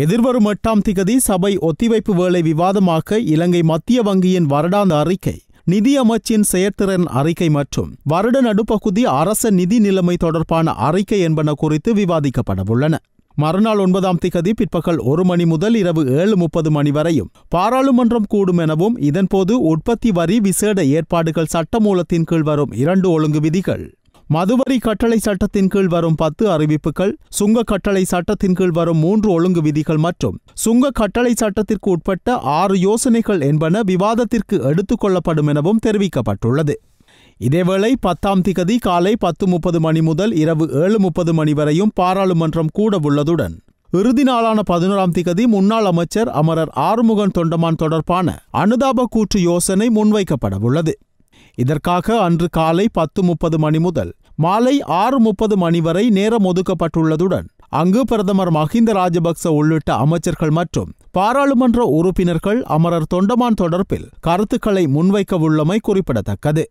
எதிர்வரும் எட்டாம் திகதி சபை ஒத்திவைப்பு வேலை விவாதமாக இலங்கை மத்திய வங்கியின் வருடாந்த அறிக்கை நிதியமைச்சின் செயற்திறன் அறிக்கை மற்றும் வருட நடுப்பகுதி அரச நிதி நிலைமை தொடர்பான அறிக்கை என்பன குறித்து விவாதிக்கப்படவுள்ளன மறுநாள் ஒன்பதாம் திகதி பிற்பகல் ஒரு மணி முதல் இரவு ஏழு முப்பது மணி வரையும் பாராளுமன்றம் கூடும் எனவும் இதன்போது உற்பத்தி வரி விசேட ஏற்பாடுகள் சட்டமூலத்தின் கீழ் வரும் இரண்டு ஒழுங்கு விதிகள் மதுவரி கட்டளை சட்டத்தின் கீழ் வரும் பத்து அறிவிப்புகள் சுங்க கட்டளை சட்டத்தின் கீழ் வரும் மூன்று ஒழுங்கு விதிகள் மற்றும் சுங்க கட்டளை சட்டத்திற்கு உட்பட்ட ஆறு யோசனைகள் என்பன விவாதத்திற்கு எடுத்துக் கொள்ளப்படும் எனவும் தெரிவிக்கப்பட்டுள்ளது இதேவேளை பத்தாம் திகதி காலை பத்து முப்பது மணி முதல் இரவு ஏழு முப்பது மணி வரையும் பாராளுமன்றம் கூட உள்ளதுடன் இறுதி நாளான பதினோராம் திகதி முன்னாள் அமைச்சர் அமரர் ஆறுமுகன் தொண்டமான் தொடர்பான அனுதாப கூற்று யோசனை முன்வைக்கப்படவுள்ளது இதற்காக அன்று காலை பத்து முப்பது மணி முதல் மாலை ஆறு முப்பது மணி வரை நேரம் ஒதுக்கப்பட்டுள்ளதுடன் அங்கு பிரதமர் மஹிந்த ராஜபக்ச உள்ளிட்ட அமைச்சர்கள் மற்றும் பாராளுமன்ற உறுப்பினர்கள் அமரர் தொண்டமான் தொடர்பில் கருத்துக்களை முன்வைக்கவுள்ளமை குறிப்பிடத்தக்கது